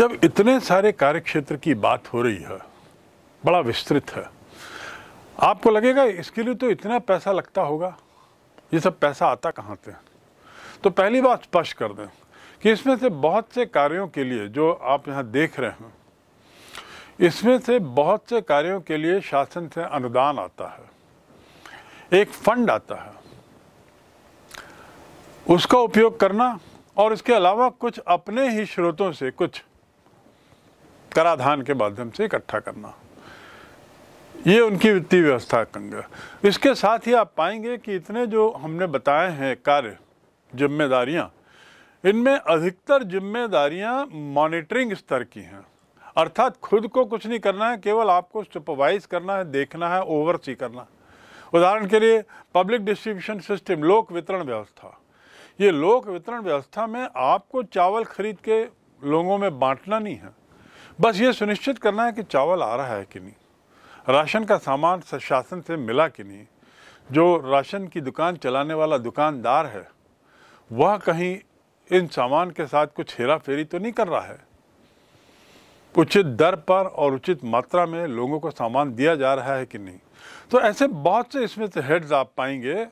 जब इतने सारे कार्यक्षेत्र की बात हो रही है बड़ा विस्तृत है आपको लगेगा इसके लिए तो इतना पैसा लगता होगा ये सब पैसा आता कहाँ से तो पहली बात स्पष्ट कर दें कि इसमें से बहुत से कार्यों के लिए जो आप यहाँ देख रहे हैं इसमें से बहुत से कार्यों के लिए शासन से अनुदान आता है एक फंड आता है उसका उपयोग करना और इसके अलावा कुछ अपने ही स्रोतों से कुछ कराधान के माध्यम से इकट्ठा करना ये उनकी वित्तीय व्यवस्था कंगा इसके साथ ही आप पाएंगे कि इतने जो हमने बताए हैं कार्य जिम्मेदारियां इनमें अधिकतर जिम्मेदारियां मॉनिटरिंग स्तर की हैं अर्थात खुद को कुछ नहीं करना है केवल आपको सुपरवाइज करना है देखना है ओवरसी करना उदाहरण के लिए पब्लिक डिस्ट्रीब्यूशन सिस्टम लोक वितरण व्यवस्था ये लोक वितरण व्यवस्था में आपको चावल खरीद के लोगों में बांटना नहीं है बस ये सुनिश्चित करना है कि चावल आ रहा है कि नहीं राशन का सामान शासन से मिला कि नहीं जो राशन की दुकान चलाने वाला दुकानदार है वह कहीं इन सामान के साथ कुछ हेरा फेरी तो नहीं कर रहा है उचित दर पर और उचित मात्रा में लोगों को सामान दिया जा रहा है कि नहीं तो ऐसे बहुत से इसमें से हेड्स आप पाएंगे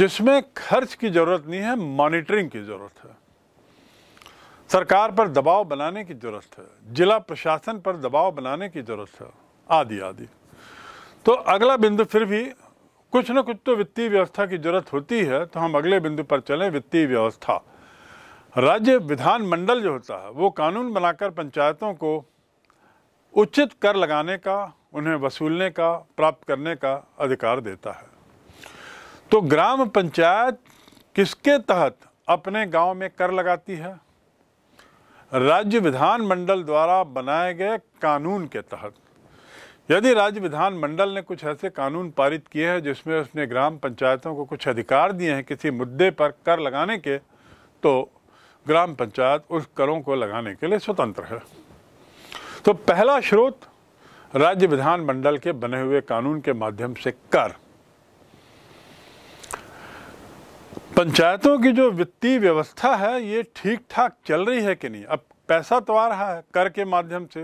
जिसमें खर्च की ज़रूरत नहीं है मॉनिटरिंग की ज़रूरत है सरकार पर दबाव बनाने की ज़रूरत है जिला प्रशासन पर दबाव बनाने की ज़रूरत है आदि आदि तो अगला बिंदु फिर भी कुछ ना कुछ तो वित्तीय व्यवस्था की जरूरत होती है तो हम अगले बिंदु पर चलें वित्तीय व्यवस्था राज्य विधानमंडल जो होता है वो कानून बनाकर पंचायतों को उचित कर लगाने का उन्हें वसूलने का प्राप्त करने का अधिकार देता है तो ग्राम पंचायत किसके तहत अपने गांव में कर लगाती है राज्य विधानमंडल द्वारा बनाए गए कानून के तहत यदि राज्य विधानमंडल ने कुछ ऐसे कानून पारित किए हैं जिसमें उसने ग्राम पंचायतों को कुछ अधिकार दिए हैं किसी मुद्दे पर कर लगाने के तो ग्राम पंचायत उस करों को लगाने के लिए स्वतंत्र है तो पहला स्रोत राज्य विधानमंडल के बने हुए कानून के माध्यम से कर पंचायतों की जो वित्तीय व्यवस्था है ये ठीक ठाक चल रही है कि नहीं अब पैसा तो आ रहा है कर के माध्यम से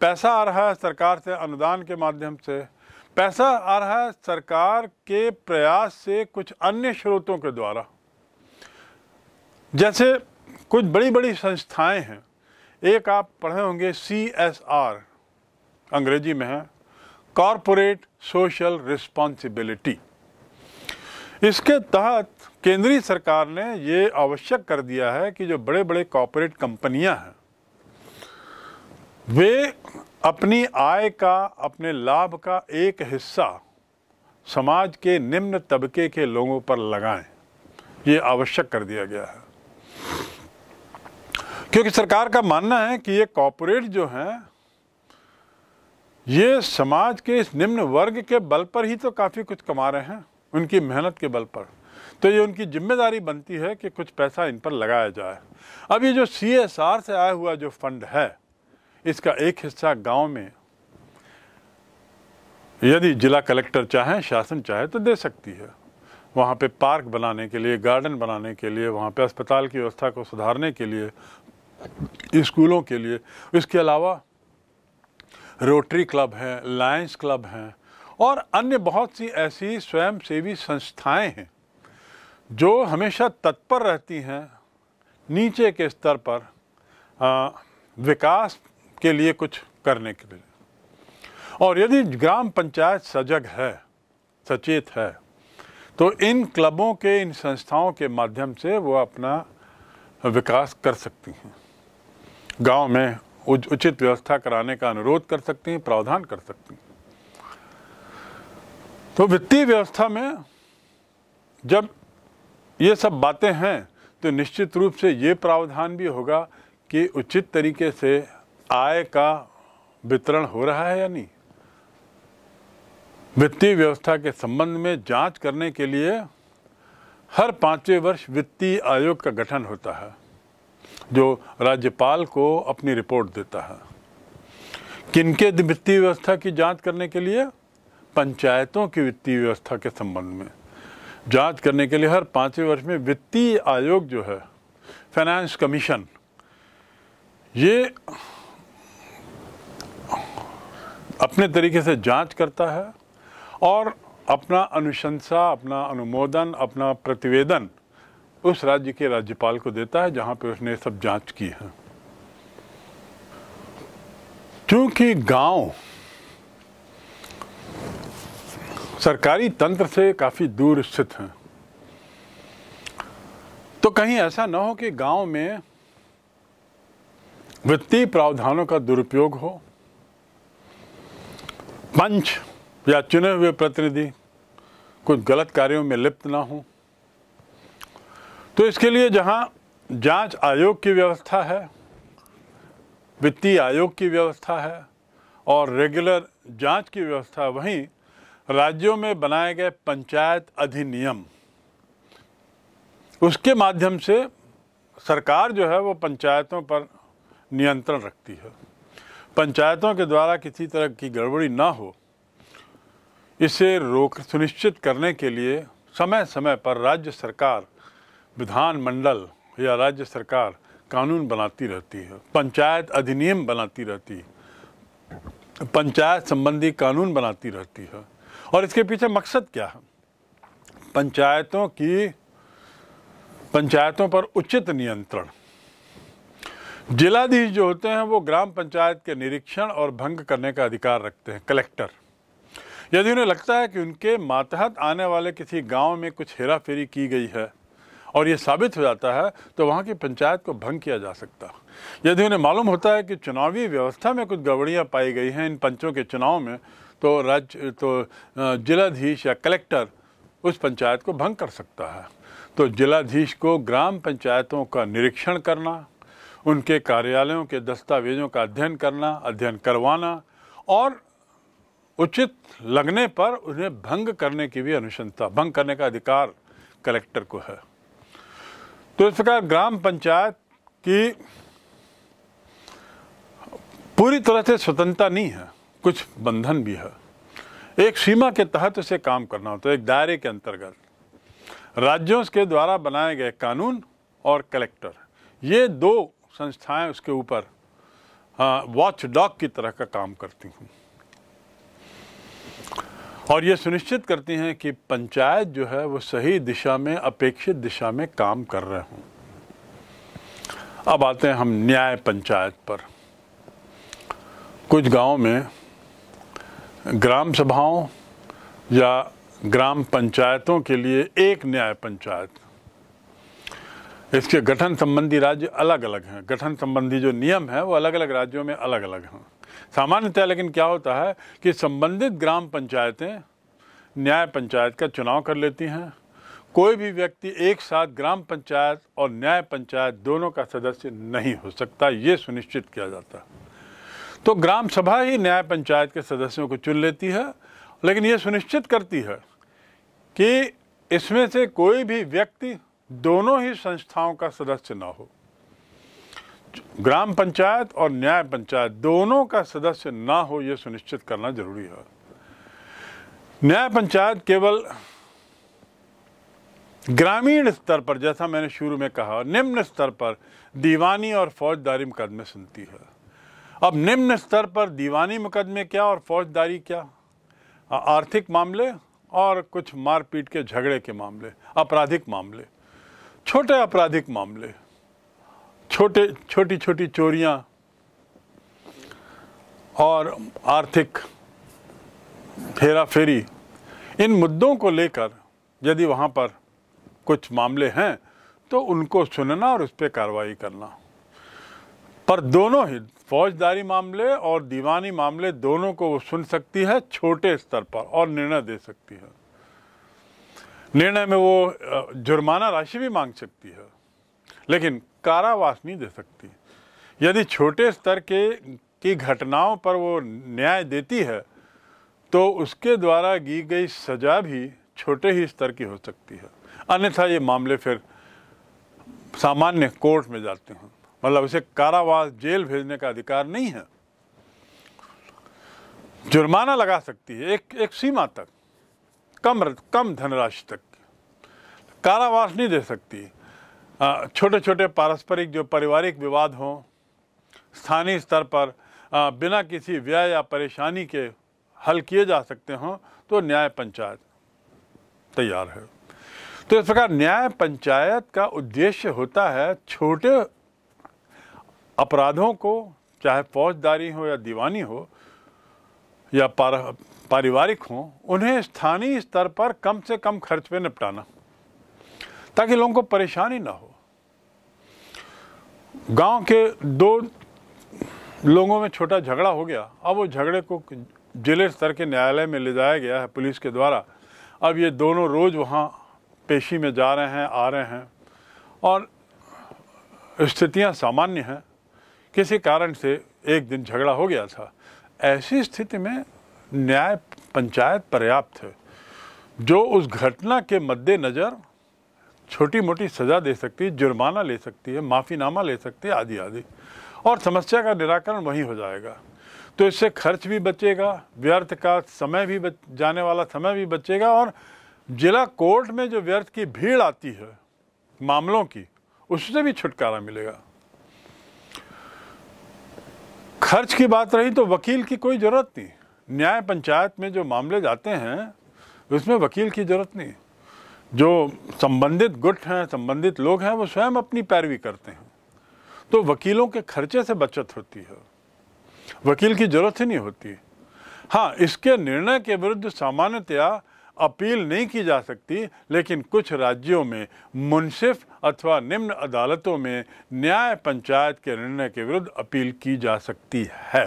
पैसा आ रहा है सरकार से अनुदान के माध्यम से पैसा आ रहा है सरकार के प्रयास से कुछ अन्य स्रोतों के द्वारा जैसे कुछ बड़ी बड़ी संस्थाएं हैं एक आप पढ़े होंगे सी एस आर अंग्रेजी में है कॉरपोरेट सोशल रिस्पॉन्सिबिलिटी इसके तहत केंद्रीय सरकार ने ये आवश्यक कर दिया है कि जो बड़े बड़े कॉरपोरेट कंपनियां हैं वे अपनी आय का अपने लाभ का एक हिस्सा समाज के निम्न तबके के लोगों पर लगाएं ये आवश्यक कर दिया गया है क्योंकि सरकार का मानना है कि ये कॉरपोरेट जो हैं ये समाज के इस निम्न वर्ग के बल पर ही तो काफ़ी कुछ कमा रहे हैं उनकी मेहनत के बल पर तो ये उनकी जिम्मेदारी बनती है कि कुछ पैसा इन पर लगाया जाए अब ये जो सी से आया हुआ जो फंड है इसका एक हिस्सा गांव में यदि जिला कलेक्टर चाहे शासन चाहे तो दे सकती है वहाँ पे पार्क बनाने के लिए गार्डन बनाने के लिए वहाँ पे अस्पताल की व्यवस्था को सुधारने के लिए स्कूलों के लिए इसके अलावा रोटरी क्लब हैं लायंस क्लब हैं और अन्य बहुत सी ऐसी स्वयंसेवी संस्थाएं हैं जो हमेशा तत्पर रहती हैं नीचे के स्तर पर आ, विकास के लिए कुछ करने के लिए और यदि ग्राम पंचायत सजग है सचेत है तो इन क्लबों के इन संस्थाओं के माध्यम से वो अपना विकास कर सकती हैं गांव में उचित व्यवस्था कराने का अनुरोध कर सकती हैं प्रावधान कर सकती हैं तो वित्तीय व्यवस्था में जब ये सब बातें हैं तो निश्चित रूप से ये प्रावधान भी होगा कि उचित तरीके से आय का वितरण हो रहा है या नहीं वित्तीय व्यवस्था के संबंध में जांच करने के लिए हर पांचवें वर्ष वित्तीय आयोग का गठन होता है जो राज्यपाल को अपनी रिपोर्ट देता है किनके वित्तीय व्यवस्था की जांच करने के लिए पंचायतों की वित्तीय व्यवस्था के संबंध में जांच करने के लिए हर पाँचवें वर्ष में वित्तीय आयोग जो है फाइनेंस कमीशन ये अपने तरीके से जांच करता है और अपना अनुशंसा अपना अनुमोदन अपना प्रतिवेदन उस राज्य के राज्यपाल को देता है जहाँ पे उसने सब जांच की है क्योंकि गांव सरकारी तंत्र से काफ़ी दूर स्थित हैं तो कहीं ऐसा ना हो कि गांव में वित्तीय प्रावधानों का दुरुपयोग हो पंच या चुने हुए प्रतिनिधि कुछ गलत कार्यों में लिप्त ना हो तो इसके लिए जहां जांच आयोग की व्यवस्था है वित्तीय आयोग की व्यवस्था है और रेगुलर जांच की व्यवस्था वहीं राज्यों में बनाए गए पंचायत अधिनियम उसके माध्यम से सरकार जो है वो पंचायतों पर नियंत्रण रखती है पंचायतों के द्वारा किसी तरह की गड़बड़ी ना हो इसे रोक सुनिश्चित करने के लिए समय समय पर राज्य सरकार विधानमंडल या राज्य सरकार कानून बनाती रहती है पंचायत अधिनियम बनाती रहती है पंचायत संबंधी कानून बनाती रहती है और इसके पीछे मकसद क्या है पंचायतों की पंचायतों पर उचित नियंत्रण जिलाधीश जो होते हैं वो ग्राम पंचायत के निरीक्षण और भंग करने का अधिकार रखते हैं कलेक्टर यदि उन्हें लगता है कि उनके मातहत आने वाले किसी गांव में कुछ हेरा फेरी की गई है और ये साबित हो जाता है तो वहाँ की पंचायत को भंग किया जा सकता यदि उन्हें मालूम होता है कि चुनावी व्यवस्था में कुछ गड़बड़ियाँ पाई गई हैं इन पंचों के चुनाव में तो राज्य तो जिलाधीश या कलेक्टर उस पंचायत को भंग कर सकता है तो जिलाधीश को ग्राम पंचायतों का निरीक्षण करना उनके कार्यालयों के दस्तावेजों का अध्ययन करना अध्ययन करवाना और उचित लगने पर उन्हें भंग करने की भी अनुशंसा भंग करने का अधिकार कलेक्टर को है तो इस प्रकार ग्राम पंचायत की पूरी तरह से स्वतंत्रता नहीं है कुछ बंधन भी है एक सीमा के तहत उसे काम करना होता है एक दायरे के अंतर्गत राज्यों के द्वारा बनाए गए कानून और कलेक्टर ये दो संस्थाएं उसके ऊपर वॉच डॉग की तरह का काम करती हूँ और ये सुनिश्चित करती हैं कि पंचायत जो है वो सही दिशा में अपेक्षित दिशा में काम कर रहे हों अब आते हैं हम न्याय पंचायत पर कुछ गांव में ग्राम सभाओं या ग्राम पंचायतों के लिए एक न्याय पंचायत इसके गठन संबंधी राज्य अलग अलग हैं गठन संबंधी जो नियम हैं वो अलग अलग राज्यों में अलग अलग हैं सामान्यतः लेकिन क्या होता है कि संबंधित ग्राम पंचायतें न्याय पंचायत का चुनाव कर लेती हैं कोई भी व्यक्ति एक साथ ग्राम पंचायत और न्याय पंचायत दोनों का सदस्य नहीं हो सकता ये सुनिश्चित किया जाता है तो ग्राम सभा ही न्याय पंचायत के सदस्यों को चुन लेती है लेकिन ये सुनिश्चित करती है कि इसमें से कोई भी व्यक्ति दोनों ही संस्थाओं का सदस्य ना हो ग्राम पंचायत और न्याय पंचायत दोनों का सदस्य ना हो यह सुनिश्चित करना जरूरी है न्याय पंचायत केवल ग्रामीण स्तर पर जैसा मैंने शुरू में कहा निम्न स्तर पर दीवानी और फौजदारी मुकदमे सुनती है अब निम्न स्तर पर दीवानी मुकदमे क्या और फौजदारी क्या आर्थिक मामले और कुछ मारपीट के झगड़े के मामले आपराधिक मामले छोटे आपराधिक मामले छोटे छोटी छोटी चोरियां और आर्थिक फेरा फेरी इन मुद्दों को लेकर यदि वहाँ पर कुछ मामले हैं तो उनको सुनना और उस पर कार्रवाई करना पर दोनों ही फौजदारी मामले और दीवानी मामले दोनों को वो सुन सकती है छोटे स्तर पर और निर्णय दे सकती है निर्णय में वो जुर्माना राशि भी मांग सकती है लेकिन कारावास नहीं दे सकती यदि छोटे स्तर के की घटनाओं पर वो न्याय देती है तो उसके द्वारा की गई सजा भी छोटे ही स्तर की हो सकती है अन्यथा ये मामले फिर सामान्य कोर्ट में जाते हैं मतलब उसे कारावास जेल भेजने का अधिकार नहीं है जुर्माना लगा सकती है एक एक सीमा तक कम कम धनराशि तक कारावास नहीं दे सकती छोटे छोटे पारस्परिक जो पारिवारिक विवाद हों स्थानीय स्तर पर आ, बिना किसी व्यय या परेशानी के हल किए जा सकते हों तो न्याय पंचायत तैयार है तो इस प्रकार न्याय पंचायत का उद्देश्य होता है छोटे अपराधों को चाहे फौजदारी हो या दीवानी हो या पारिवारिक हो उन्हें स्थानीय स्तर पर कम से कम खर्च पे निपटाना ताकि लोगों को परेशानी ना हो गांव के दो लोगों में छोटा झगड़ा हो गया अब वो झगड़े को जिले स्तर के न्यायालय में ले जाया गया है पुलिस के द्वारा अब ये दोनों रोज़ वहाँ पेशी में जा रहे हैं आ रहे हैं और स्थितियाँ सामान्य हैं किसी कारण से एक दिन झगड़ा हो गया था ऐसी स्थिति में न्याय पंचायत पर्याप्त है जो उस घटना के मद्देनज़र छोटी मोटी सज़ा दे सकती है जुर्माना ले सकती है माफ़ीनामा ले सकती है आदि आदि और समस्या का निराकरण वहीं हो जाएगा तो इससे खर्च भी बचेगा व्यर्थ का समय भी बच जाने वाला समय भी बचेगा और जिला कोर्ट में जो व्यर्थ की भीड़ आती है मामलों की उससे भी छुटकारा मिलेगा खर्च की बात रही तो वकील की कोई ज़रूरत नहीं न्याय पंचायत में जो मामले जाते हैं उसमें वकील की ज़रूरत नहीं जो संबंधित गुट हैं संबंधित लोग हैं वो स्वयं अपनी पैरवी करते हैं तो वकीलों के खर्चे से बचत होती है वकील की ज़रूरत ही नहीं होती हाँ इसके निर्णय के विरुद्ध सामान्यतया अपील नहीं की जा सकती लेकिन कुछ राज्यों में मुनसिफ अथवा निम्न अदालतों में न्याय पंचायत के निर्णय के विरुद्ध अपील की जा सकती है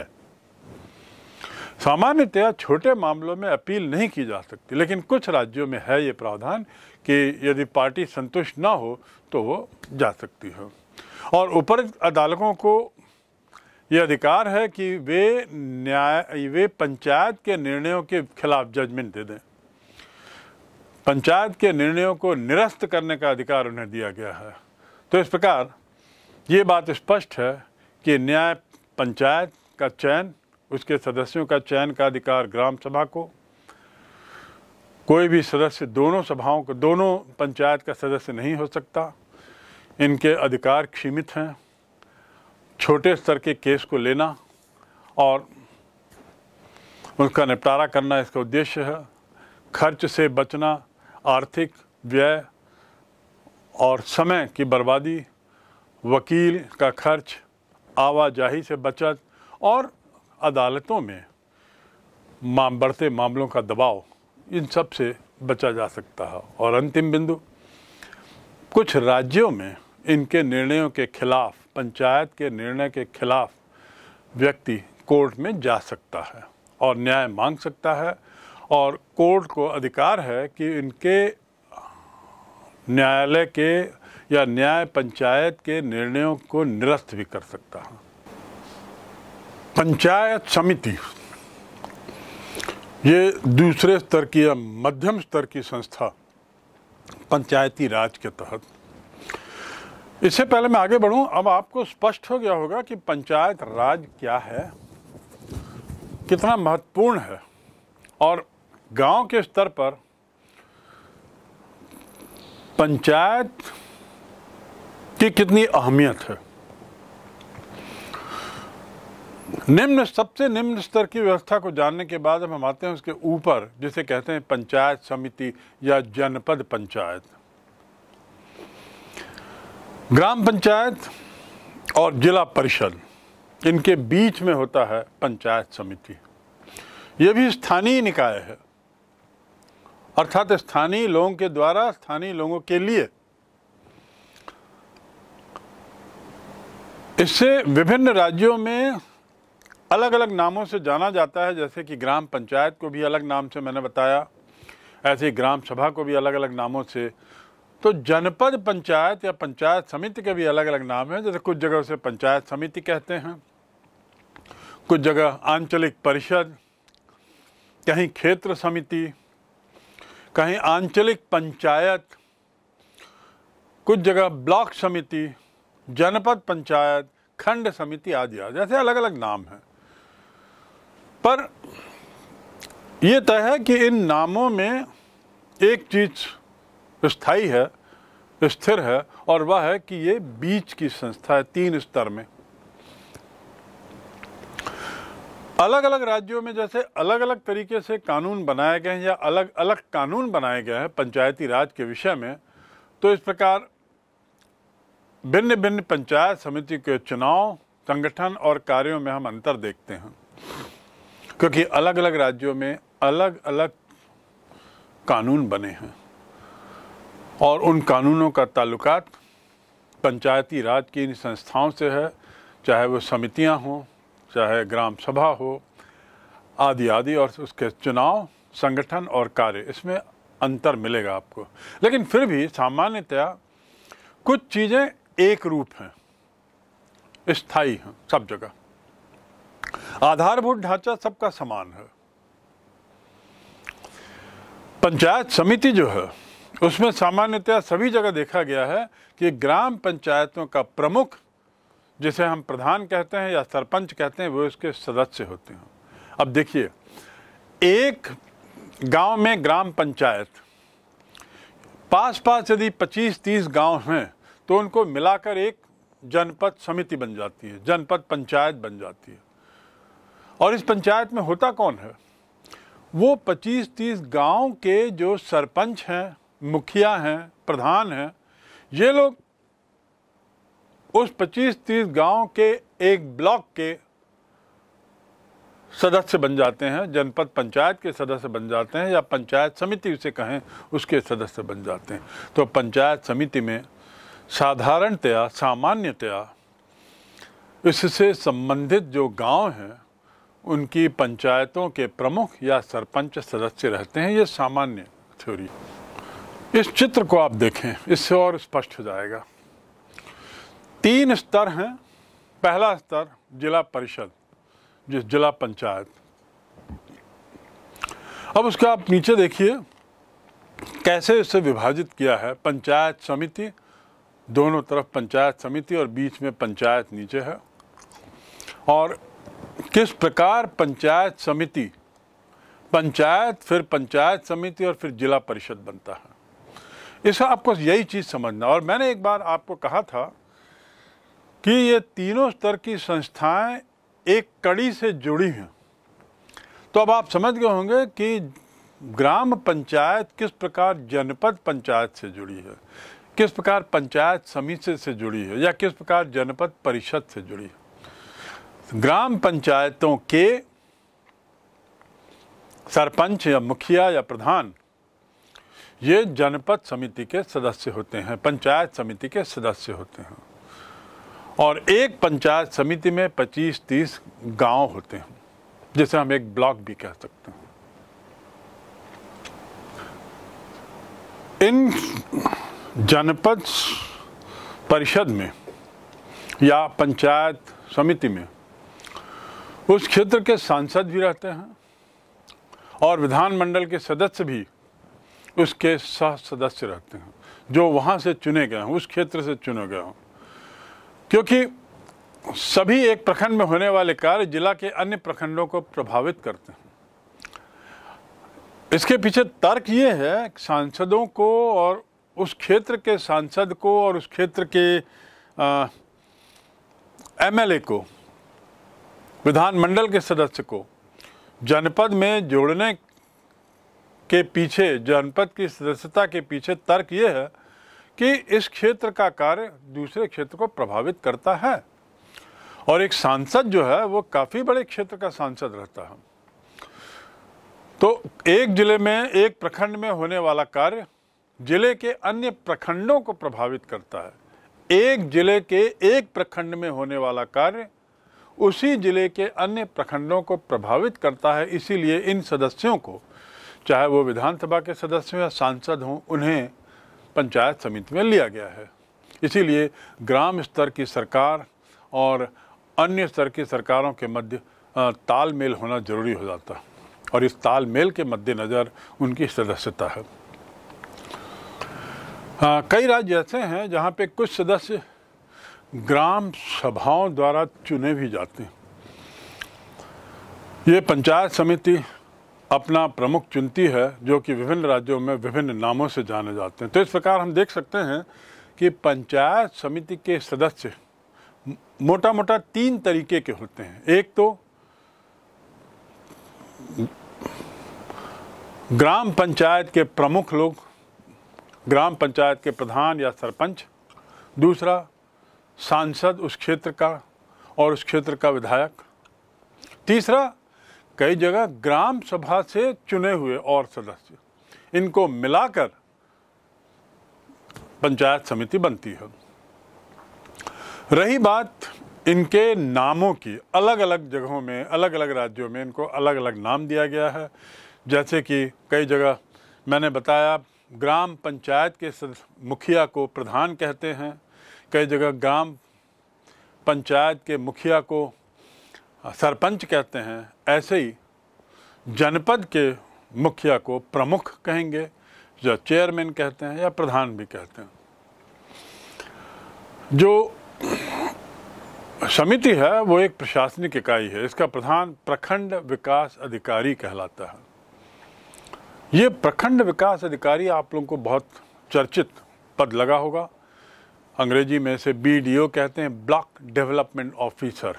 सामान्यतया छोटे मामलों में अपील नहीं की जा सकती लेकिन कुछ राज्यों में है ये प्रावधान कि यदि पार्टी संतुष्ट ना हो तो वो जा सकती हो और ऊपर अदालतों को ये अधिकार है कि वे न्याय वे पंचायत के निर्णयों के खिलाफ जजमेंट दे दें पंचायत के निर्णयों को निरस्त करने का अधिकार उन्हें दिया गया है तो इस प्रकार ये बात स्पष्ट है कि न्याय पंचायत का चयन उसके सदस्यों का चयन का अधिकार ग्राम सभा को कोई भी सदस्य दोनों सभाओं को दोनों पंचायत का सदस्य नहीं हो सकता इनके अधिकार सीमित हैं छोटे स्तर के केस को लेना और उसका निपटारा करना इसका उद्देश्य है खर्च से बचना आर्थिक व्यय और समय की बर्बादी वकील का खर्च आवाजाही से बचत और अदालतों में माम बढ़ते मामलों का दबाव इन सब से बचा जा सकता है और अंतिम बिंदु कुछ राज्यों में इनके निर्णयों के खिलाफ पंचायत के निर्णय के खिलाफ व्यक्ति कोर्ट में जा सकता है और न्याय मांग सकता है और कोर्ट को अधिकार है कि इनके न्यायालय के या न्याय पंचायत के निर्णयों को निरस्त भी कर सकता है पंचायत समिति ये दूसरे स्तर की या मध्यम स्तर की संस्था पंचायती राज के तहत इससे पहले मैं आगे बढ़ूं अब आपको स्पष्ट हो गया होगा कि पंचायत राज क्या है कितना महत्वपूर्ण है और गांव के स्तर पर पंचायत की कितनी अहमियत है निम्न सबसे निम्न स्तर की व्यवस्था को जानने के बाद हम हम आते हैं उसके ऊपर जिसे कहते हैं पंचायत समिति या जनपद पंचायत ग्राम पंचायत और जिला परिषद इनके बीच में होता है पंचायत समिति ये भी स्थानीय निकाय है अर्थात स्थानीय लोगों के द्वारा स्थानीय लोगों के लिए इससे विभिन्न राज्यों में अलग अलग नामों से जाना जाता है जैसे कि ग्राम पंचायत को भी अलग नाम से मैंने बताया ऐसे ही ग्राम सभा को भी अलग अलग नामों से तो जनपद पंचायत या पंचायत समिति के भी अलग अलग नाम हैं जैसे कुछ जगह उसे पंचायत समिति कहते हैं कुछ जगह आंचलिक परिषद कहीं क्षेत्र समिति कहीं आंचलिक पंचायत कुछ जगह ब्लॉक समिति जनपद पंचायत खंड समिति आदि आदि ऐसे अलग अलग नाम हैं पर यह तय है कि इन नामों में एक चीज स्थाई है स्थिर है और वह है कि ये बीच की संस्था है तीन स्तर में अलग अलग राज्यों में जैसे अलग अलग तरीके से कानून बनाए गए हैं या अलग अलग कानून बनाए गए हैं पंचायती राज के विषय में तो इस प्रकार भिन्न भिन्न पंचायत समिति के चुनाव संगठन और कार्यों में हम अंतर देखते हैं क्योंकि अलग अलग राज्यों में अलग अलग कानून बने हैं और उन कानूनों का ताल्लुकात पंचायती राज की इन संस्थाओं से है चाहे वो समितियां हों चाहे ग्राम सभा हो आदि आदि और उसके चुनाव संगठन और कार्य इसमें अंतर मिलेगा आपको लेकिन फिर भी सामान्यतया कुछ चीज़ें एक रूप हैं स्थाई हैं सब जगह आधारभूत ढांचा सबका समान है पंचायत समिति जो है उसमें सामान्यतया सभी जगह देखा गया है कि ग्राम पंचायतों का प्रमुख जिसे हम प्रधान कहते हैं या सरपंच कहते हैं वो उसके सदस्य होते हैं अब देखिए एक गांव में ग्राम पंचायत पास पास यदि 25-30 गांव हैं तो उनको मिलाकर एक जनपद समिति बन जाती है जनपद पंचायत बन जाती है और इस पंचायत में होता कौन है वो 25-30 गांव के जो सरपंच हैं मुखिया हैं प्रधान हैं ये लोग उस 25-30 गांव के एक ब्लॉक के सदस्य बन जाते हैं जनपद पंचायत के सदस्य बन जाते हैं या पंचायत समिति उसे कहें उसके सदस्य बन जाते हैं तो पंचायत समिति में साधारणतया सामान्यतया इससे संबंधित जो गांव हैं उनकी पंचायतों के प्रमुख या सरपंच सदस्य रहते हैं ये सामान्य थ्योरी इस चित्र को आप देखें इससे और स्पष्ट हो जाएगा तीन स्तर हैं पहला स्तर जिला परिषद जिस जिला पंचायत अब उसका आप नीचे देखिए कैसे इसे विभाजित किया है पंचायत समिति दोनों तरफ पंचायत समिति और बीच में पंचायत नीचे है और किस प्रकार पंचायत समिति पंचायत फिर पंचायत समिति और फिर जिला परिषद बनता है इसे आपको यही चीज़ समझना और मैंने एक बार आपको कहा था कि ये तीनों स्तर की संस्थाएं एक कड़ी से जुड़ी हैं तो अब आप समझ गए होंगे कि ग्राम पंचायत किस प्रकार जनपद पंचायत से जुड़ी है किस प्रकार पंचायत समिति से जुड़ी है या किस प्रकार जनपद परिषद से जुड़ी है ग्राम पंचायतों के सरपंच या मुखिया या प्रधान ये जनपद समिति के सदस्य होते हैं पंचायत समिति के सदस्य होते हैं और एक पंचायत समिति में 25-30 गांव होते हैं जिसे हम एक ब्लॉक भी कह सकते हैं इन जनपद परिषद में या पंचायत समिति में उस क्षेत्र के सांसद भी रहते हैं और विधानमंडल के सदस्य भी उसके सह सदस्य रहते हैं जो वहाँ से चुने गए हैं उस क्षेत्र से चुने गए हों क्योंकि सभी एक प्रखंड में होने वाले कार्य जिला के अन्य प्रखंडों को प्रभावित करते हैं इसके पीछे तर्क ये है कि सांसदों को और उस क्षेत्र के सांसद को और उस क्षेत्र के एमएलए को विधानमंडल के सदस्य को जनपद में जोड़ने के पीछे जनपद की सदस्यता के पीछे तर्क ये है कि इस क्षेत्र का कार्य दूसरे क्षेत्र को प्रभावित करता है और एक सांसद जो है वो काफ़ी बड़े क्षेत्र का सांसद रहता है तो एक जिले में एक प्रखंड में होने वाला कार्य जिले के अन्य प्रखंडों को प्रभावित करता है एक जिले के एक प्रखंड में होने वाला कार्य उसी जिले के अन्य प्रखंडों को प्रभावित करता है इसीलिए इन सदस्यों को चाहे वो विधानसभा के सदस्य या सांसद हों उन्हें पंचायत समिति में लिया गया है इसीलिए ग्राम स्तर की सरकार और अन्य स्तर की सरकारों के मध्य तालमेल होना जरूरी हो जाता और इस तालमेल के मद्देनज़र उनकी सदस्यता है आ, कई राज्य ऐसे हैं जहाँ पे कुछ सदस्य ग्राम सभाओं द्वारा चुने भी जाते हैं ये पंचायत समिति अपना प्रमुख चुनती है जो कि विभिन्न राज्यों में विभिन्न नामों से जाने जाते हैं तो इस प्रकार हम देख सकते हैं कि पंचायत समिति के सदस्य मोटा मोटा तीन तरीके के होते हैं एक तो ग्राम पंचायत के प्रमुख लोग ग्राम पंचायत के प्रधान या सरपंच दूसरा सांसद उस क्षेत्र का और उस क्षेत्र का विधायक तीसरा कई जगह ग्राम सभा से चुने हुए और सदस्य इनको मिलाकर पंचायत समिति बनती है रही बात इनके नामों की अलग अलग जगहों में अलग अलग राज्यों में इनको अलग अलग नाम दिया गया है जैसे कि कई जगह मैंने बताया ग्राम पंचायत के मुखिया को प्रधान कहते हैं कई जगह ग्राम पंचायत के मुखिया को सरपंच कहते हैं ऐसे ही जनपद के मुखिया को प्रमुख कहेंगे या चेयरमैन कहते हैं या प्रधान भी कहते हैं जो समिति है वो एक प्रशासनिक इकाई है इसका प्रधान प्रखंड विकास अधिकारी कहलाता है ये प्रखंड विकास अधिकारी आप लोगों को बहुत चर्चित पद लगा होगा अंग्रेजी में इसे बी कहते हैं ब्लॉक डेवलपमेंट ऑफिसर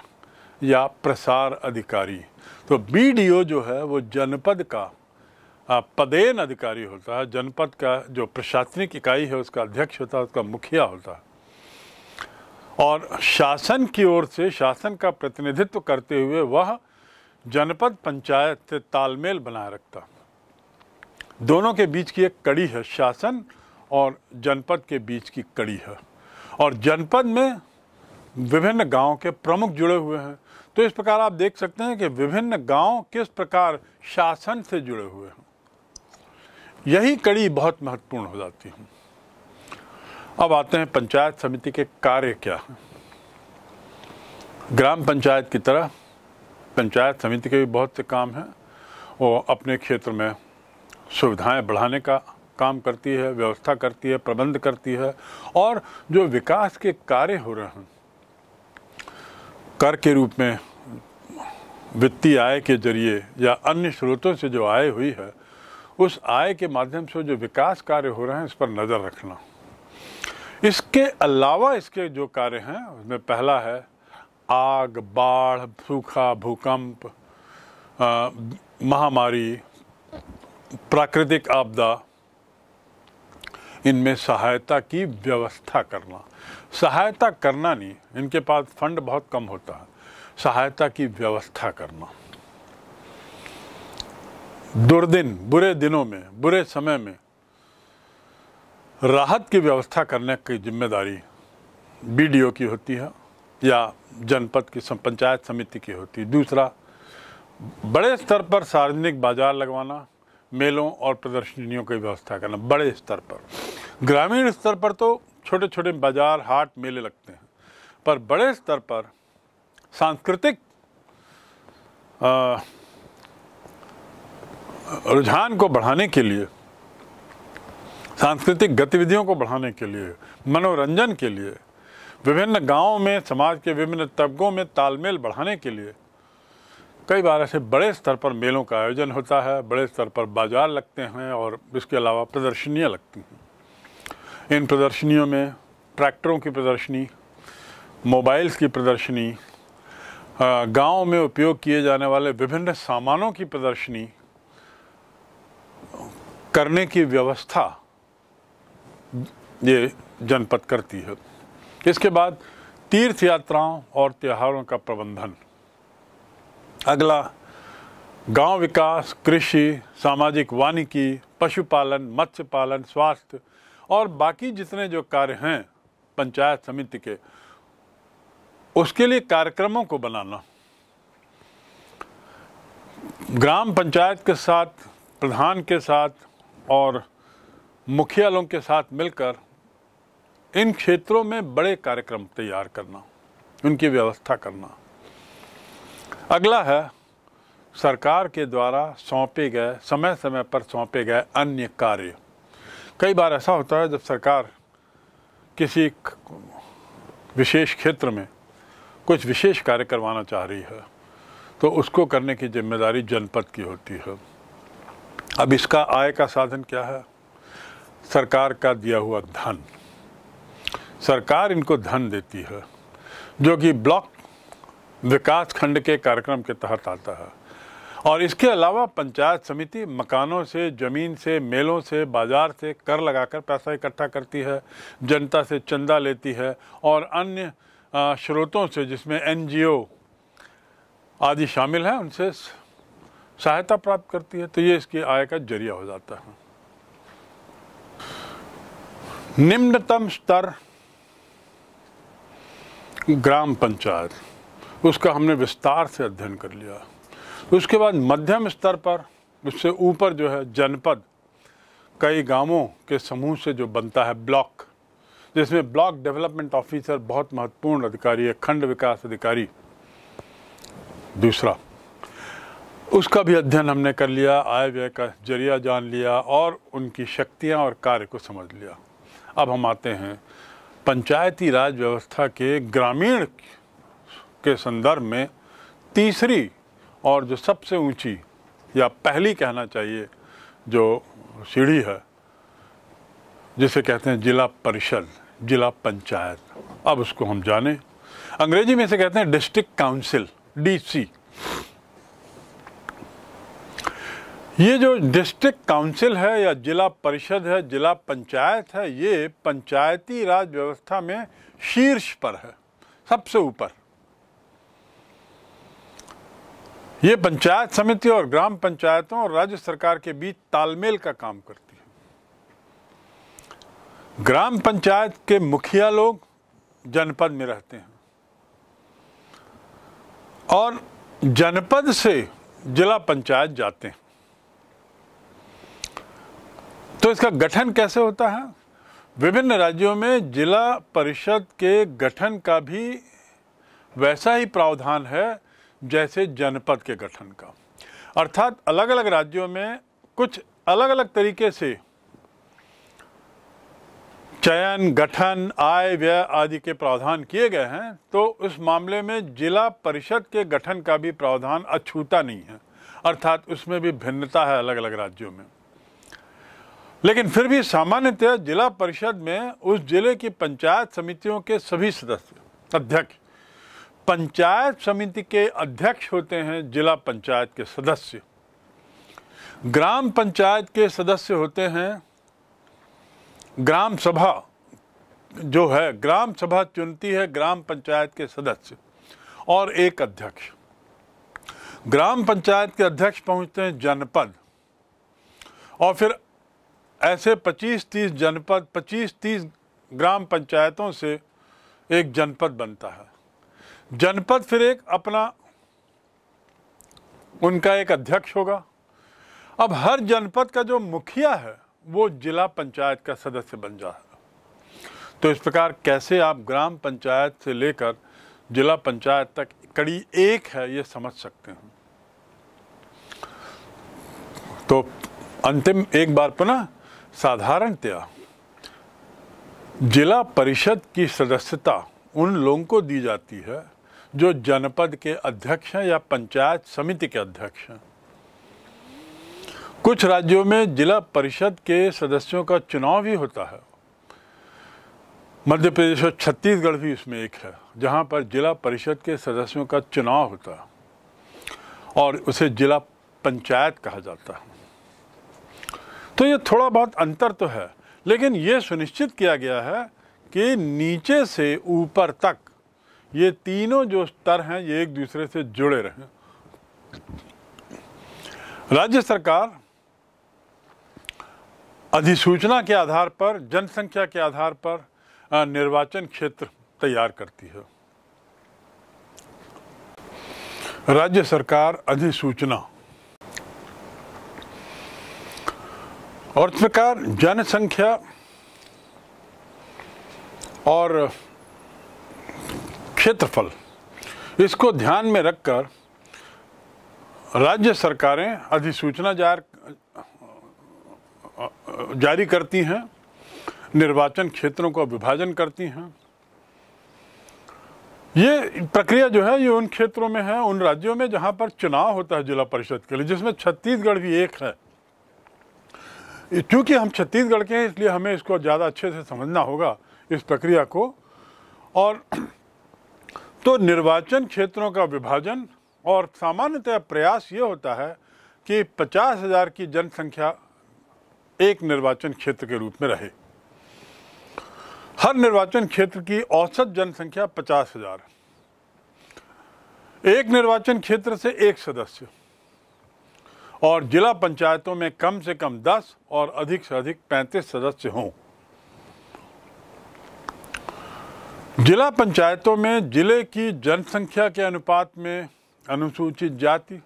या प्रसार अधिकारी तो बीडीओ जो है वो जनपद का पदेन अधिकारी होता है जनपद का जो प्रशासनिक इकाई है उसका अध्यक्ष होता है उसका मुखिया होता है और शासन की ओर से शासन का प्रतिनिधित्व करते हुए वह जनपद पंचायत से तालमेल बनाए रखता दोनों के बीच की एक कड़ी है शासन और जनपद के बीच की कड़ी है और जनपद में विभिन्न गांव के प्रमुख जुड़े हुए हैं तो इस प्रकार आप देख सकते हैं कि विभिन्न गांव किस प्रकार शासन से जुड़े हुए हैं यही कड़ी बहुत महत्वपूर्ण हो जाती है अब आते हैं पंचायत समिति के कार्य क्या हैं ग्राम पंचायत की तरह पंचायत समिति के भी बहुत से काम हैं वो अपने क्षेत्र में सुविधाएं बढ़ाने का काम करती है व्यवस्था करती है प्रबंध करती है और जो विकास के कार्य हो रहे हैं कर के रूप में वित्तीय आय के जरिए या अन्य स्रोतों से जो आय हुई है उस आय के माध्यम से जो विकास कार्य हो रहे हैं इस पर नज़र रखना इसके अलावा इसके जो कार्य हैं उसमें पहला है आग बाढ़ सूखा भूकंप महामारी प्राकृतिक आपदा इनमें सहायता की व्यवस्था करना सहायता करना नहीं इनके पास फंड बहुत कम होता है सहायता की व्यवस्था करना दुर्दिन बुरे दिनों में बुरे समय में राहत की व्यवस्था करने की जिम्मेदारी बी की होती है या जनपद की पंचायत समिति की होती है दूसरा बड़े स्तर पर सार्वजनिक बाजार लगवाना मेलों और प्रदर्शनियों की व्यवस्था करना बड़े स्तर पर ग्रामीण स्तर पर तो छोटे छोटे बाजार हाट मेले लगते हैं पर बड़े स्तर पर सांस्कृतिक रुझान को बढ़ाने के लिए सांस्कृतिक गतिविधियों को बढ़ाने के लिए मनोरंजन के लिए विभिन्न गांवों में समाज के विभिन्न तबकों में तालमेल बढ़ाने के लिए कई बार ऐसे बड़े स्तर पर मेलों का आयोजन होता है बड़े स्तर पर बाजार लगते हैं और इसके अलावा प्रदर्शनियाँ लगती हैं इन प्रदर्शनियों में ट्रैक्टरों की प्रदर्शनी मोबाइल्स की प्रदर्शनी गाँव में उपयोग किए जाने वाले विभिन्न सामानों की प्रदर्शनी करने की व्यवस्था ये जनपद करती है इसके बाद तीर्थ यात्राओं और त्योहारों का प्रबंधन अगला गांव विकास कृषि सामाजिक वानिकी पशुपालन मत्स्य पालन स्वास्थ्य और बाकी जितने जो कार्य हैं पंचायत समिति के उसके लिए कार्यक्रमों को बनाना ग्राम पंचायत के साथ प्रधान के साथ और मुखिया लोगों के साथ मिलकर इन क्षेत्रों में बड़े कार्यक्रम तैयार करना उनकी व्यवस्था करना अगला है सरकार के द्वारा सौंपे गए समय समय पर सौंपे गए अन्य कार्य कई बार ऐसा होता है जब सरकार किसी विशेष क्षेत्र में कुछ विशेष कार्य करवाना चाह रही है तो उसको करने की जिम्मेदारी जनपद की होती है अब इसका आय का साधन क्या है सरकार का दिया हुआ धन सरकार इनको धन देती है जो कि ब्लॉक विकास खंड के कार्यक्रम के तहत आता है और इसके अलावा पंचायत समिति मकानों से ज़मीन से मेलों से बाज़ार से कर लगाकर पैसा इकट्ठा करती है जनता से चंदा लेती है और अन्य स्रोतों से जिसमें एनजीओ आदि शामिल हैं उनसे सहायता प्राप्त करती है तो ये इसकी आय का जरिया हो जाता है निम्नतम स्तर ग्राम पंचायत उसका हमने विस्तार से अध्ययन कर लिया उसके बाद मध्यम स्तर पर उससे ऊपर जो है जनपद कई गांवों के समूह से जो बनता है ब्लॉक जिसमें ब्लॉक डेवलपमेंट ऑफिसर बहुत महत्वपूर्ण अधिकारी है खंड विकास अधिकारी दूसरा उसका भी अध्ययन हमने कर लिया आय व्यय का जरिया जान लिया और उनकी शक्तियां और कार्य को समझ लिया अब हम आते हैं पंचायती राज व्यवस्था के ग्रामीण के संदर्भ में तीसरी और जो सबसे ऊंची या पहली कहना चाहिए जो सीढ़ी है जिसे कहते हैं जिला परिषद जिला पंचायत अब उसको हम जाने अंग्रेजी में से कहते हैं डिस्ट्रिक्ट काउंसिल डीसी ये जो डिस्ट्रिक्ट काउंसिल है या जिला परिषद है जिला पंचायत है ये पंचायती राज व्यवस्था में शीर्ष पर है सबसे ऊपर ये पंचायत समिति और ग्राम पंचायतों और राज्य सरकार के बीच तालमेल का काम करती है ग्राम पंचायत के मुखिया लोग जनपद में रहते हैं और जनपद से जिला पंचायत जाते हैं तो इसका गठन कैसे होता है विभिन्न राज्यों में जिला परिषद के गठन का भी वैसा ही प्रावधान है जैसे जनपद के गठन का अर्थात अलग अलग राज्यों में कुछ अलग अलग तरीके से चयन गठन आय व्यय आदि के प्रावधान किए गए हैं तो उस मामले में जिला परिषद के गठन का भी प्रावधान अछूता नहीं है अर्थात उसमें भी भिन्नता है अलग अलग राज्यों में लेकिन फिर भी सामान्यतः जिला परिषद में उस जिले की पंचायत समितियों के सभी सदस्य अध्यक्ष पंचायत समिति के अध्यक्ष होते हैं जिला पंचायत के सदस्य ग्राम पंचायत के सदस्य होते हैं ग्राम सभा जो है ग्राम सभा चुनती है ग्राम पंचायत के सदस्य और एक अध्यक्ष ग्राम पंचायत के अध्यक्ष पहुंचते हैं जनपद और फिर ऐसे 25-30 जनपद 25-30 ग्राम पंचायतों से एक जनपद बनता है जनपद फिर एक अपना उनका एक अध्यक्ष होगा अब हर जनपद का जो मुखिया है वो जिला पंचायत का सदस्य बन है तो इस प्रकार कैसे आप ग्राम पंचायत से लेकर जिला पंचायत तक कड़ी एक है ये समझ सकते हैं तो अंतिम एक बार पुनः साधारणतया जिला परिषद की सदस्यता उन लोगों को दी जाती है जो जनपद के अध्यक्ष हैं या पंचायत समिति के अध्यक्ष हैं कुछ राज्यों में जिला परिषद के सदस्यों का चुनाव भी होता है मध्य प्रदेश और छत्तीसगढ़ भी इसमें एक है जहां पर जिला परिषद के सदस्यों का चुनाव होता है और उसे जिला पंचायत कहा जाता है तो ये थोड़ा बहुत अंतर तो है लेकिन ये सुनिश्चित किया गया है कि नीचे से ऊपर तक ये तीनों जो स्तर हैं ये एक दूसरे से जुड़े रहे राज्य सरकार अधिसूचना के आधार पर जनसंख्या के आधार पर निर्वाचन क्षेत्र तैयार करती है राज्य सरकार अधिसूचना और इस प्रकार जनसंख्या और क्षेत्रफल इसको ध्यान में रखकर राज्य सरकारें अधिसूचना जार जारी करती हैं निर्वाचन क्षेत्रों का विभाजन करती हैं ये प्रक्रिया जो है ये उन क्षेत्रों में है उन राज्यों में जहां पर चुनाव होता है जिला परिषद के लिए जिसमें छत्तीसगढ़ भी एक है क्योंकि हम छत्तीसगढ़ के हैं इसलिए हमें इसको ज़्यादा अच्छे से समझना होगा इस प्रक्रिया को और तो निर्वाचन क्षेत्रों का विभाजन और सामान्यतः प्रयास ये होता है कि पचास हजार की जनसंख्या एक निर्वाचन क्षेत्र के रूप में रहे हर निर्वाचन क्षेत्र की औसत जनसंख्या पचास हजार एक निर्वाचन क्षेत्र से एक सदस्य और जिला पंचायतों में कम से कम दस और अधिक से अधिक पैंतीस सदस्य हों जिला पंचायतों में जिले की जनसंख्या के अनुपात में अनुसूचित जाति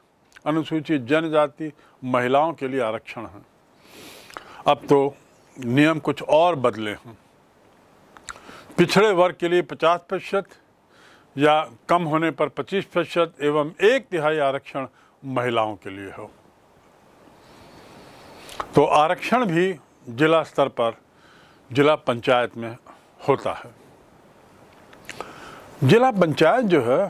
अनुसूचित जनजाति महिलाओं के लिए आरक्षण है अब तो नियम कुछ और बदले हैं पिछड़े वर्ग के लिए 50 प्रतिशत या कम होने पर 25 प्रतिशत एवं एक तिहाई आरक्षण महिलाओं के लिए हो तो आरक्षण भी जिला स्तर पर जिला पंचायत में होता है जिला पंचायत जो है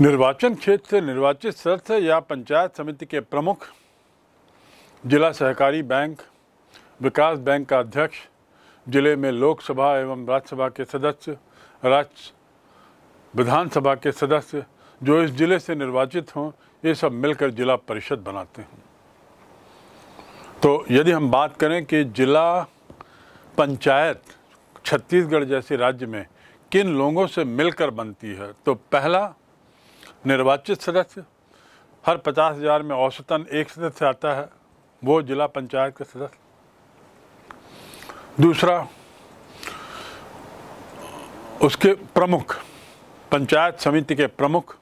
निर्वाचन क्षेत्र से निर्वाचित सदस्य या पंचायत समिति के प्रमुख जिला सहकारी बैंक विकास बैंक का अध्यक्ष जिले में लोकसभा एवं राज्यसभा के सदस्य राज्य विधानसभा के सदस्य जो इस जिले से निर्वाचित हों ये सब मिलकर जिला परिषद बनाते हैं तो यदि हम बात करें कि जिला पंचायत छत्तीसगढ़ जैसे राज्य में किन लोगों से मिलकर बनती है तो पहला निर्वाचित सदस्य हर पचास हज़ार में औसतन एक सदस्य आता है वो जिला पंचायत का सदस्य दूसरा उसके प्रमुख पंचायत समिति के प्रमुख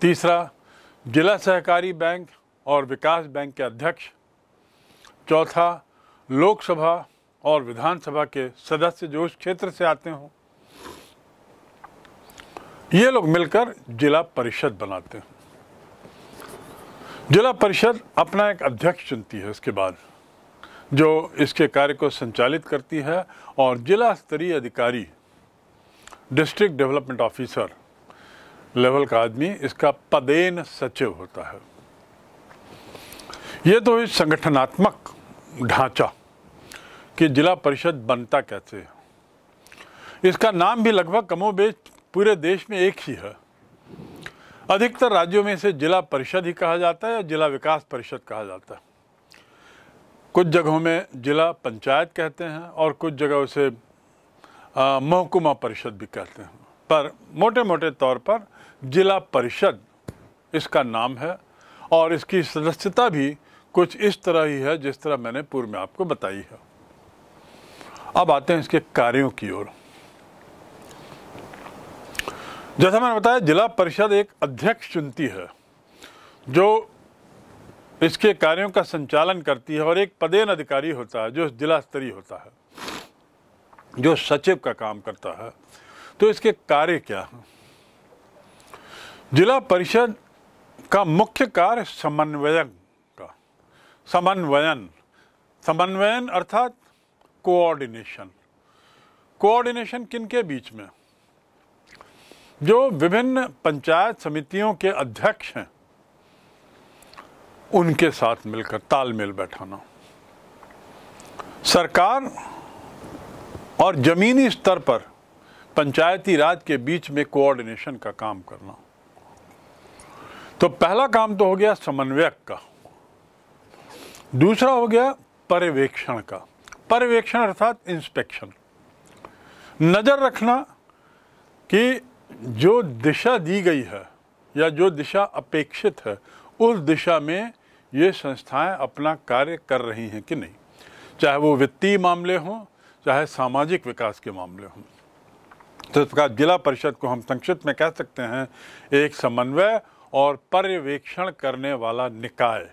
तीसरा जिला सहकारी बैंक और विकास बैंक के अध्यक्ष चौथा लोकसभा और विधानसभा के सदस्य जो उस क्षेत्र से आते हों ये लोग मिलकर जिला परिषद बनाते हैं जिला परिषद अपना एक अध्यक्ष चुनती है इसके बाद जो इसके कार्य को संचालित करती है और जिला स्तरीय अधिकारी डिस्ट्रिक्ट डेवलपमेंट ऑफिसर लेवल का आदमी इसका पदेन सचिव होता है ये तो इस संगठनात्मक ढांचा कि जिला परिषद बनता कैसे इसका नाम भी लगभग कमोबेश पूरे देश में एक ही है अधिकतर राज्यों में इसे जिला परिषद ही कहा जाता है या जिला विकास परिषद कहा जाता है कुछ जगहों में जिला पंचायत कहते हैं और कुछ जगह उसे महकुमा परिषद भी कहते हैं पर मोटे मोटे तौर पर जिला परिषद इसका नाम है और इसकी सदस्यता भी कुछ इस तरह ही है जिस तरह मैंने पूर्व में आपको बताई है अब आते हैं इसके कार्यों की ओर जैसा मैंने बताया जिला परिषद एक अध्यक्ष चुनती है जो इसके कार्यों का संचालन करती है और एक पदेन अधिकारी होता है जो जिला स्तरीय होता है जो सचिव का काम करता है तो इसके कार्य क्या हैं जिला परिषद का मुख्य कार्य समन्वयन का समन्वयन समन्वयन अर्थात कोऑर्डिनेशन कोऑर्डिनेशन किन के बीच में जो विभिन्न पंचायत समितियों के अध्यक्ष हैं उनके साथ मिलकर तालमेल बैठाना सरकार और जमीनी स्तर पर पंचायती राज के बीच में कोऑर्डिनेशन का काम करना तो पहला काम तो हो गया समन्वयक का दूसरा हो गया पर्यवेक्षण का पर्यवेक्षण अर्थात इंस्पेक्शन नज़र रखना कि जो दिशा दी गई है या जो दिशा अपेक्षित है उस दिशा में ये संस्थाएं अपना कार्य कर रही हैं कि नहीं चाहे वो वित्तीय मामले हों चाहे सामाजिक विकास के मामले हों तो इस प्रकार जिला परिषद को हम संक्षिप्त में कह सकते हैं एक समन्वय और पर्यवेक्षण करने वाला निकाय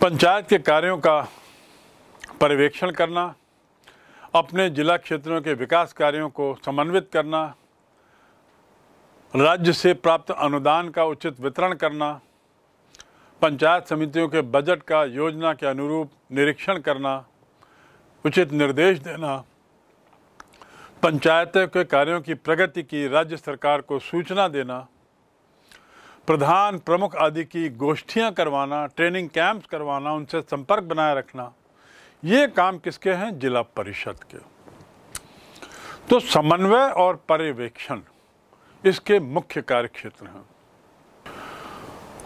पंचायत के कार्यों का पर्यवेक्षण करना अपने जिला क्षेत्रों के विकास कार्यों को समन्वित करना राज्य से प्राप्त अनुदान का उचित वितरण करना पंचायत समितियों के बजट का योजना के अनुरूप निरीक्षण करना उचित निर्देश देना पंचायतों के कार्यों की प्रगति की राज्य सरकार को सूचना देना प्रधान प्रमुख आदि की गोष्ठियाँ करवाना ट्रेनिंग कैंप्स करवाना उनसे संपर्क बनाए रखना ये काम किसके हैं जिला परिषद के तो समन्वय और पर्यवेक्षण इसके मुख्य कार्य क्षेत्र हैं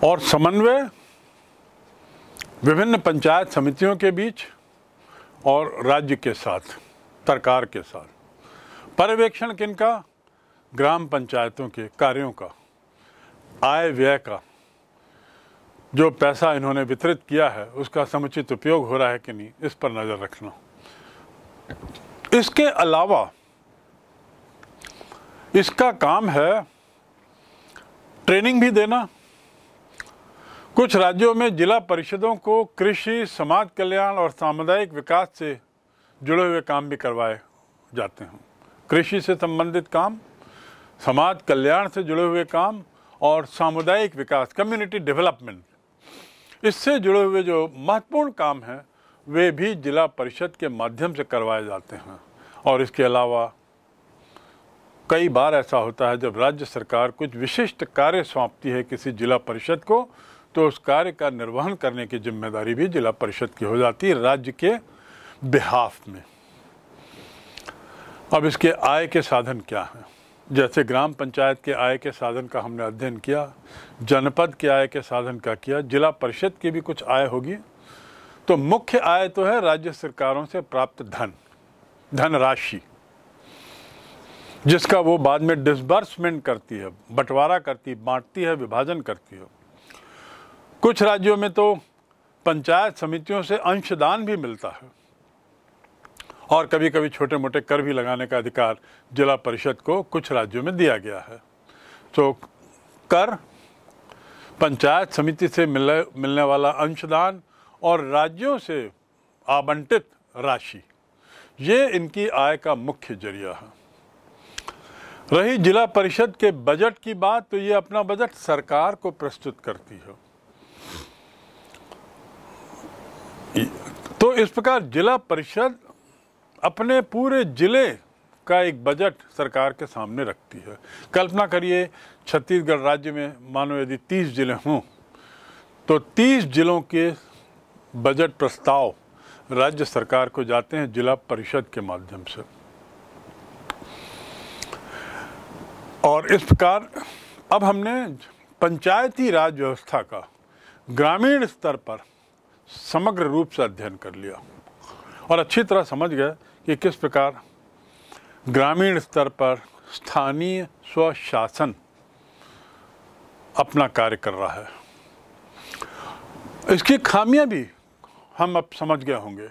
और समन्वय विभिन्न पंचायत समितियों के बीच और राज्य के साथ सरकार के साथ पर्यवेक्षण किनका ग्राम पंचायतों के कार्यों का आय व्यय का जो पैसा इन्होंने वितरित किया है उसका समुचित उपयोग हो रहा है कि नहीं इस पर नज़र रखना इसके अलावा इसका काम है ट्रेनिंग भी देना कुछ राज्यों में जिला परिषदों को कृषि समाज कल्याण और सामुदायिक विकास से जुड़े हुए काम भी करवाए जाते हैं कृषि से संबंधित काम समाज कल्याण से जुड़े हुए काम और सामुदायिक विकास कम्युनिटी डेवलपमेंट इससे जुड़े हुए जो महत्वपूर्ण काम हैं वे भी जिला परिषद के माध्यम से करवाए जाते हैं और इसके अलावा कई बार ऐसा होता है जब राज्य सरकार कुछ विशिष्ट कार्य सौंपती है किसी जिला परिषद को तो उस कार्य का निर्वहन करने की जिम्मेदारी भी जिला परिषद की हो जाती है राज्य के बिहाफ में अब इसके आय के साधन क्या हैं जैसे ग्राम पंचायत के आय के साधन का हमने अध्ययन किया जनपद के आय के साधन का किया जिला परिषद की भी कुछ आय होगी तो मुख्य आय तो है राज्य सरकारों से प्राप्त धन धनराशि जिसका वो बाद में डिसबर्समेंट करती है बंटवारा करती बांटती है विभाजन करती है कुछ राज्यों में तो पंचायत समितियों से अंशदान भी मिलता है और कभी कभी छोटे मोटे कर भी लगाने का अधिकार जिला परिषद को कुछ राज्यों में दिया गया है तो कर पंचायत समिति से मिलने मिलने वाला अंशदान और राज्यों से आवंटित राशि ये इनकी आय का मुख्य जरिया है रही जिला परिषद के बजट की बात तो ये अपना बजट सरकार को प्रस्तुत करती है तो इस प्रकार जिला परिषद अपने पूरे ज़िले का एक बजट सरकार के सामने रखती है कल्पना करिए छत्तीसगढ़ राज्य में मानो यदि तीस जिले हों तो तीस जिलों के बजट प्रस्ताव राज्य सरकार को जाते हैं जिला परिषद के माध्यम से और इस प्रकार अब हमने पंचायती राज व्यवस्था का ग्रामीण स्तर पर समग्र रूप से अध्ययन कर लिया और अच्छी तरह समझ गए कि किस प्रकार ग्रामीण स्तर पर स्थानीय स्वशासन अपना कार्य कर रहा है इसकी खामियां भी हम अब समझ गए होंगे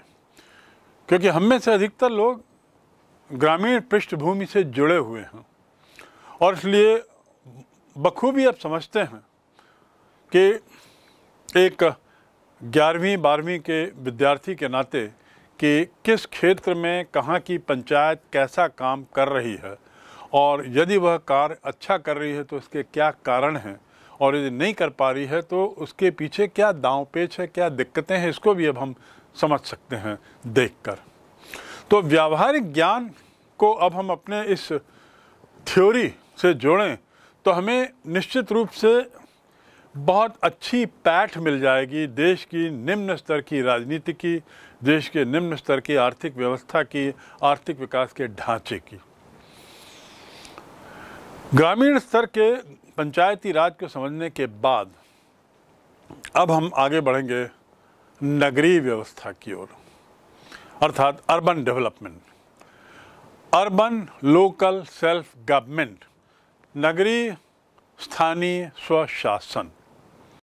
क्योंकि हम में से अधिकतर लोग ग्रामीण पृष्ठभूमि से जुड़े हुए हैं और इसलिए बखूबी अब समझते हैं कि एक ग्यारहवीं बारहवीं के विद्यार्थी के नाते कि किस क्षेत्र में कहाँ की पंचायत कैसा काम कर रही है और यदि वह कार्य अच्छा कर रही है तो उसके क्या कारण हैं और यदि नहीं कर पा रही है तो उसके पीछे क्या दाव पेच है क्या दिक्कतें हैं इसको भी अब हम समझ सकते हैं देखकर तो व्यावहारिक ज्ञान को अब हम अपने इस थ्योरी से जोड़ें तो हमें निश्चित रूप से बहुत अच्छी पैठ मिल जाएगी देश की निम्न स्तर की राजनीति की देश के निम्न स्तर की आर्थिक व्यवस्था की आर्थिक विकास के ढांचे की ग्रामीण स्तर के पंचायती राज को समझने के बाद अब हम आगे बढ़ेंगे नगरीय व्यवस्था की ओर अर्थात urban development urban local self government नगरीय स्थानीय स्वशासन